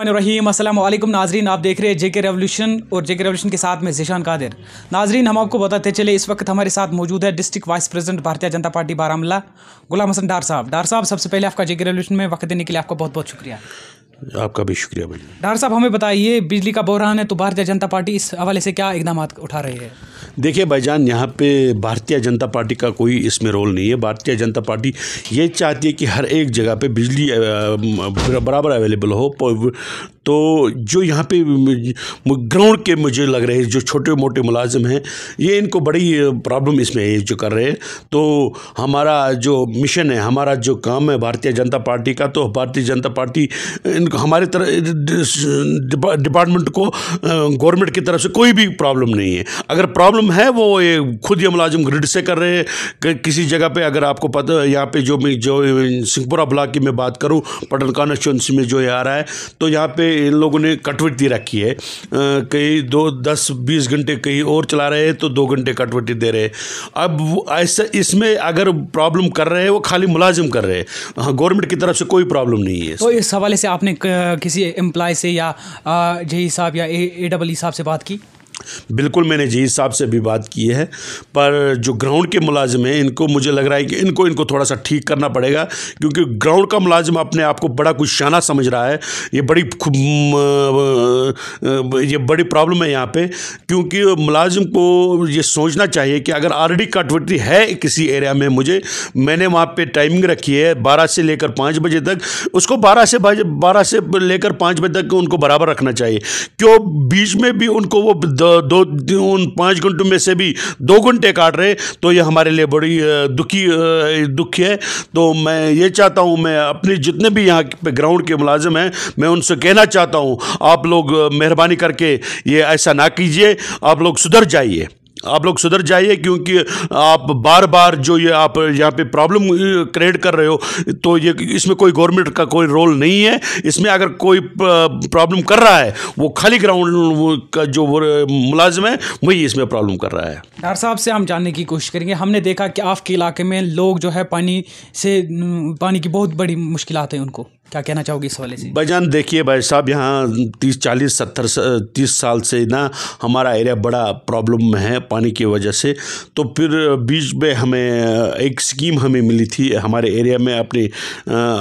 रहीम असलम नाजरीन आप देख रहे हैं जेके रेवोल्यूशन और जेके रेवोल्यूशन के साथ में जिशान कादिर नाजरीन हम आपको बताते चले इस वक्त हमारे साथ मौजूद है district vice president Bharatiya Janata party Baramulla Ghulam Hasan Dar साहब डार साहब सबसे पहले आपका जेके रेवोल्यूशन में वक्त देने के लिए आपका बहुत बहुत शुक्रिया आपका भी शुक्रिया भाई डॉक्टर साहब हमें बताइए बिजली का बहरान है तो भारतीय जनता पार्टी इस हवाले से क्या इकदाम उठा रही है देखिए भाईजान यहाँ पे भारतीय जनता पार्टी का कोई इसमें रोल नहीं है भारतीय जनता पार्टी ये चाहती है कि हर एक जगह पे बिजली बराबर अवेलेबल हो तो जो यहाँ पे ग्राउंड के मुझे लग रहे हैं जो छोटे मोटे मुलाजिम हैं ये इनको बड़ी प्रॉब्लम इसमें है जो कर रहे हैं तो हमारा जो मिशन है हमारा जो काम है भारतीय जनता पार्टी का तो भारतीय जनता पार्टी इन हमारे तरह डिपार्टमेंट को गवर्नमेंट की तरफ से कोई भी प्रॉब्लम नहीं है अगर प्रॉब्लम है वो ये खुद ये मुलाजिम ग्रिड से कर रहे हैं कि, किसी जगह पे अगर आपको पता यहाँ पे जो मैं जो सिंहपुरा ब्लॉक की मैं बात करूँ पटन कॉन्स्टिट्यूंसी में जो ये आ रहा है तो यहाँ पे इन लोगों ने कटवटी रखी है कहीं दो दस बीस घंटे कहीं और चला रहे हैं तो दो घंटे कटवटी दे रहे अब ऐसा इसमें अगर प्रॉब्लम कर रहे हैं वो खाली मुलाजिम कर रहे हैं हाँ, गवर्नमेंट की तरफ से कोई प्रॉब्लम नहीं है तो इस हवाले से आपने किसी एम्प्लॉय से या जे e साहब या ए डबल ई साहब से बात की बिल्कुल मैंने जी साहब से भी बात की है पर जो ग्राउंड के मुलाजिम हैं इनको मुझे लग रहा है कि इनको इनको थोड़ा सा ठीक करना पड़ेगा क्योंकि ग्राउंड का मुलाजिम अपने आप को बड़ा कुछ शाना समझ रहा है ये बड़ी ये बड़ी प्रॉब्लम है यहाँ पे क्योंकि मुलाजिम को ये सोचना चाहिए कि अगर ऑलरेडी कटवटी है किसी एरिया में मुझे मैंने वहाँ पर टाइमिंग रखी है बारह से लेकर पाँच बजे तक उसको बारह से बारह से लेकर पाँच बजे तक उनको बराबर रखना चाहिए क्यों बीच में भी उनको वो दो उन पाँच घंटों में से भी दो घंटे काट रहे तो ये हमारे लिए बड़ी दुखी दुखी है तो मैं ये चाहता हूँ मैं अपने जितने भी यहाँ पे ग्राउंड के मुलाजिम हैं मैं उनसे कहना चाहता हूँ आप लोग मेहरबानी करके ये ऐसा ना कीजिए आप लोग सुधर जाइए आप लोग सुधर जाइए क्योंकि आप बार बार जो ये आप यहाँ पे प्रॉब्लम क्रिएट कर रहे हो तो ये इसमें कोई गवर्नमेंट का कोई रोल नहीं है इसमें अगर कोई प्रॉब्लम कर रहा है वो खाली ग्राउंड का जो मुलाजिम है वही इसमें प्रॉब्लम कर रहा है डॉक्टर साहब से हम जानने की कोशिश करेंगे हमने देखा कि आपके इलाके में लोग जो है पानी से पानी की बहुत बड़ी मुश्किल हैं उनको क्या कहना चाहोगे इस वाले से भाईजान देखिए भाई साहब यहाँ तीस चालीस सत्तर तीस साल से ना हमारा एरिया बड़ा प्रॉब्लम में है पानी की वजह से तो फिर बीच में हमें एक स्कीम हमें मिली थी हमारे एरिया में अपने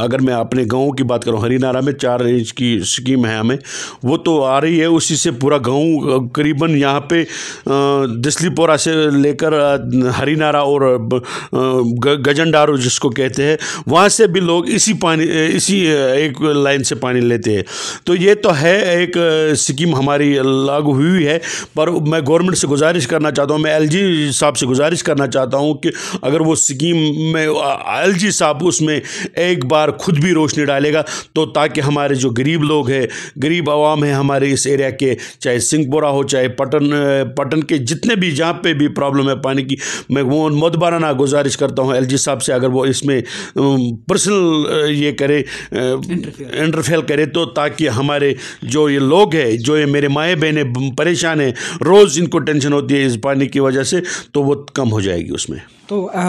अगर मैं अपने गाँव की बात करूँ हरिनारा में चार इंच की स्कीम है हमें वो तो आ रही है उसी से पूरा गाँव करीबन यहाँ पे दिसलीपोरा से लेकर हरिनारा और गजनडारो जिसको कहते हैं वहाँ से भी लोग इसी पानी इसी एक लाइन से पानी लेते हैं तो ये तो है एक स्कीम हमारी लागू हुई है पर मैं गवर्नमेंट से गुजारिश करना चाहता हूँ मैं एल साहब से गुजारिश करना चाहता हूँ कि अगर वो स्कीम में एल साहब उसमें एक बार खुद भी रोशनी डालेगा तो ताकि हमारे जो गरीब लोग हैं गरीब आवाम है हमारे इस एरिया के चाहे सिंहपुरा हो चाहे पटन पटन के जितने भी जहाँ पे भी प्रॉब्लम है पानी की मैं वो मतबाराना गुजारिश करता हूँ एल साहब से अगर वो इसमें पर्सनल ये करे इंटरफेयर करे तो ताकि हमारे जो ये लोग हैं जो ये मेरे माए बहने परेशान हैं रोज़ इनको टेंशन होती है इस पानी की वजह से तो वो कम हो जाएगी उसमें तो आ,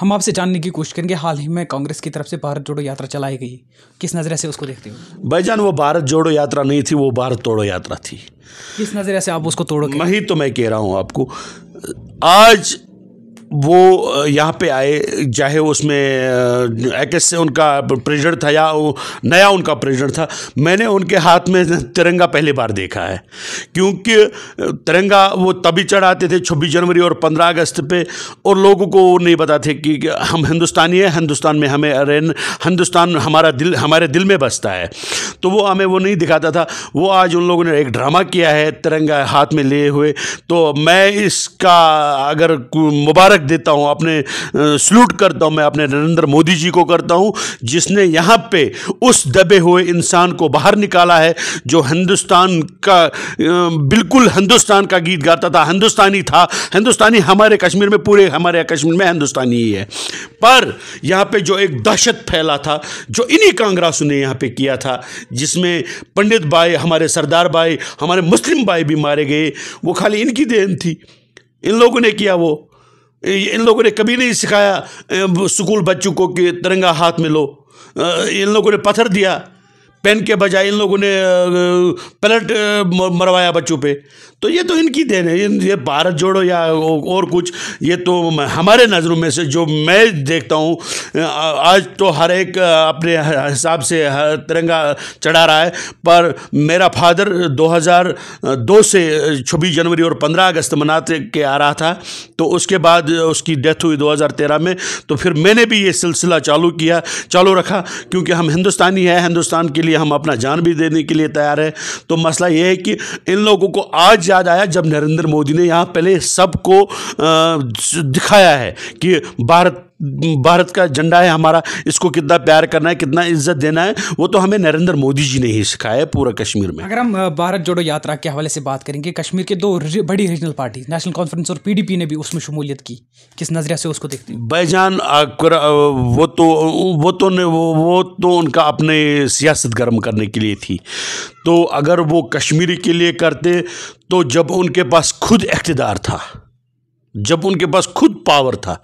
हम आपसे जानने की कोशिश करेंगे हाल ही में कांग्रेस की तरफ से भारत जोड़ो यात्रा चलाई गई किस नज़र से उसको देखते हो भाईजान वो भारत जोड़ो यात्रा नहीं थी वो भारत तोड़ो यात्रा थी किस नज़र से आप उसको तोड़ो वही तो मैं कह रहा हूँ आपको आज वो यहाँ पे आए चाहे उसमें एक से उनका प्रेजर था या नया उनका प्रेजर था मैंने उनके हाथ में तिरंगा पहली बार देखा है क्योंकि तिरंगा वो तभी चढ़ाते थे छब्बीस जनवरी और पंद्रह अगस्त पे और लोगों को नहीं बताते कि हम हिंदुस्तानी हैं हिंदुस्तान में हमें रहन हिंदुस्तान हमारा दिल हमारे दिल में बसता है तो वो हमें वो नहीं दिखाता था वो आज उन लोगों ने एक ड्रामा किया है तिरंगा हाथ में लिए हुए तो मैं इसका अगर मुबारक मुबारक देता हूँ अपने सल्यूट करता हूँ मैं अपने नरेंद्र मोदी जी को करता हूँ जिसने यहाँ पे उस दबे हुए इंसान को बाहर निकाला है जो हिंदुस्तान का बिल्कुल हिंदुस्तान का गीत गाता था हिंदुस्तानी था हिंदुस्तानी हमारे कश्मीर में पूरे हमारे कश्मीर में हिंदुस्तानी ही है पर यहाँ पे जो एक दहशत फैला था जो इन्हीं कांग्रेसों ने यहाँ पे किया था जिसमें पंडित भाई हमारे सरदार भाई हमारे मुस्लिम भाई भी मारे गए वो खाली इनकी देन थी इन लोगों ने किया वो इन लोगों ने कभी नहीं सिखाया स्कूल बच्चों को कि तिरंगा हाथ में लो इन लोगों ने पत्थर दिया पेन के बजाय इन लोगों ने पलट मरवाया बच्चों पे तो ये तो इनकी देन है ये भारत जोड़ो या और कुछ ये तो हमारे नज़रों में से जो मैं देखता हूँ आज तो हर एक अपने हिसाब से तिरंगा चढ़ा रहा है पर मेरा फादर 2002 से छब्बीस जनवरी और 15 अगस्त मनाते के आ रहा था तो उसके बाद उसकी डेथ हुई 2013 में तो फिर मैंने भी ये सिलसिला चालू किया चालू रखा क्योंकि हम हिंदुस्तानी हैं हिंदुस्तान के लिए हम अपना जान भी देने के लिए तैयार है तो मसला यह है कि इन लोगों को आज याद आया जब नरेंद्र मोदी ने यहाँ पहले सबको दिखाया है कि भारत भारत का झंडा है हमारा इसको कितना प्यार करना है कितना इज्जत देना है वो तो हमें नरेंद्र मोदी जी ने ही सिखाया है पूरा कश्मीर में अगर हम भारत जोड़ो यात्रा के हवाले से बात करेंगे कश्मीर के दो बड़ी रीजनल पार्टी नेशनल कॉन्फ्रेंस और पीडीपी ने भी उसमें शमूलियत की किस नजरिया से उसको देखते हैं बैजान वो तो वो तो ने वो, वो तो उनका अपने सियासत गर्म करने के लिए थी तो अगर वो कश्मीरी के लिए करते तो जब उनके पास खुद इकतदार था जब उनके पास खुद पावर था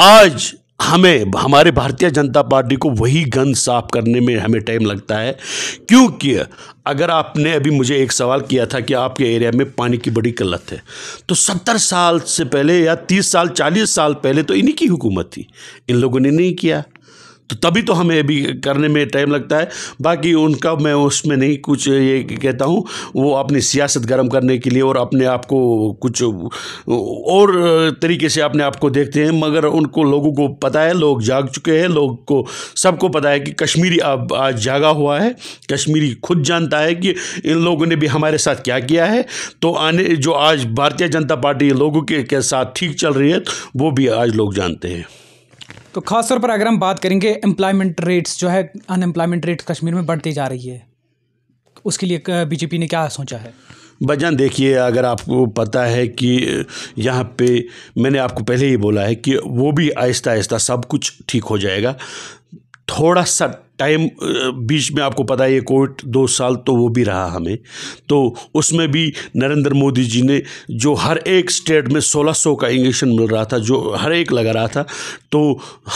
आज हमें हमारे भारतीय जनता पार्टी को वही गन साफ करने में हमें टाइम लगता है क्योंकि अगर आपने अभी मुझे एक सवाल किया था कि आपके एरिया में पानी की बड़ी किल्लत है तो सत्तर साल से पहले या तीस साल चालीस साल पहले तो इन्हीं की हुकूमत थी इन लोगों ने नहीं किया तो तभी तो हमें भी करने में टाइम लगता है बाकी उनका मैं उसमें नहीं कुछ ये कहता हूँ वो अपनी सियासत गर्म करने के लिए और अपने आप को कुछ और तरीके से अपने आप को देखते हैं मगर उनको लोगों को पता है लोग जाग चुके हैं लोग को सबको पता है कि कश्मीरी अब आज जागा हुआ है कश्मीरी खुद जानता है कि इन लोगों ने भी हमारे साथ क्या किया है तो आने जो आज भारतीय जनता पार्टी लोगों के, के साथ ठीक चल रही है वो भी आज लोग जानते हैं तो खास तौर पर अगर हम बात करेंगे एम्प्लॉयमेंट रेट्स जो है अनएम्प्लॉयमेंट रेट कश्मीर में बढ़ती जा रही है उसके लिए बीजेपी ने क्या सोचा है वजन देखिए अगर आपको पता है कि यहाँ पे मैंने आपको पहले ही बोला है कि वो भी आहिस्ता आहिस्ता सब कुछ ठीक हो जाएगा थोड़ा सा टाइम uh, बीच में आपको पता है ये कोविड दो साल तो वो भी रहा हमें तो उसमें भी नरेंद्र मोदी जी ने जो हर एक स्टेट में 1600 का इंजेक्शन मिल रहा था जो हर एक लगा रहा था तो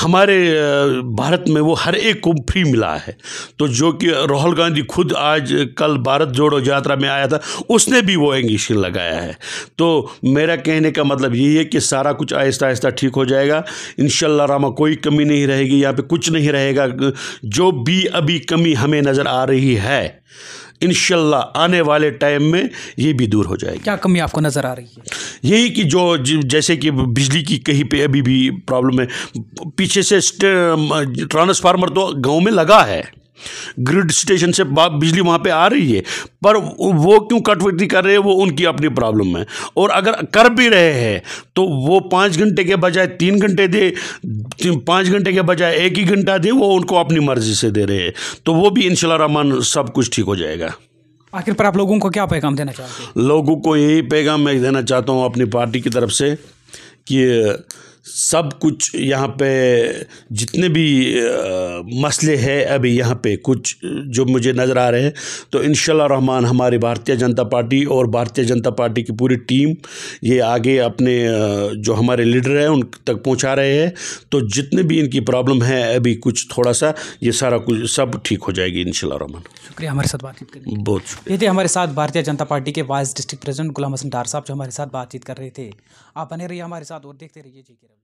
हमारे uh, भारत में वो हर एक को फ्री मिला है तो जो कि राहुल गांधी खुद आज कल भारत जोड़ो यात्रा में आया था उसने भी वो इंजेक्शन लगाया है तो मेरा कहने का मतलब यही है कि सारा कुछ आहिस्ता आहिस्ता ठीक हो जाएगा इन रामा कोई कमी नहीं रहेगी यहाँ पर कुछ नहीं रहेगा जो भी अभी कमी हमें नज़र आ रही है इन आने वाले टाइम में ये भी दूर हो जाएगी क्या कमी आपको नज़र आ रही है यही कि जो जैसे कि बिजली की कहीं पे अभी भी प्रॉब्लम है पीछे से ट्रांसफार्मर तो गांव में लगा है ग्रिड स्टेशन से बिजली वहाँ पे आ रही है पर वो क्यों कटौती कर रहे हैं वो उनकी अपनी प्रॉब्लम है और अगर कर भी रहे हैं तो वो पाँच घंटे के बजाय तीन घंटे दे पाँच घंटे के बजाय एक ही घंटा दे वो उनको अपनी मर्जी से दे रहे हैं तो वो भी इन रहमान सब कुछ ठीक हो जाएगा आखिर पर आप लोगों को क्या पैगाम देना चाहते हैं लोगों को यही पैगाम मैं देना चाहता हूँ अपनी पार्टी की तरफ से कि सब कुछ यहाँ पे जितने भी मसले हैं अभी यहाँ पे कुछ जो मुझे नज़र आ रहे हैं तो इन रहमान हमारी भारतीय जनता पार्टी और भारतीय जनता पार्टी की पूरी टीम ये आगे अपने जो हमारे लीडर हैं उन तक पहुँचा रहे हैं तो जितने भी इनकी प्रॉब्लम है अभी कुछ थोड़ा सा ये सारा कुछ सब ठीक हो जाएगी इन रहमान शुक्रिया हमारे साथ बातचीत करने बहुत शुक्रिया ये थे हमारे साथ भारतीय जनता पार्टी के vice district president Ghulam Hasan Dar साहब जो हमारे साथ बातचीत कर रहे थे आप बने रहिए हमारे साथ और देखते रहिए जी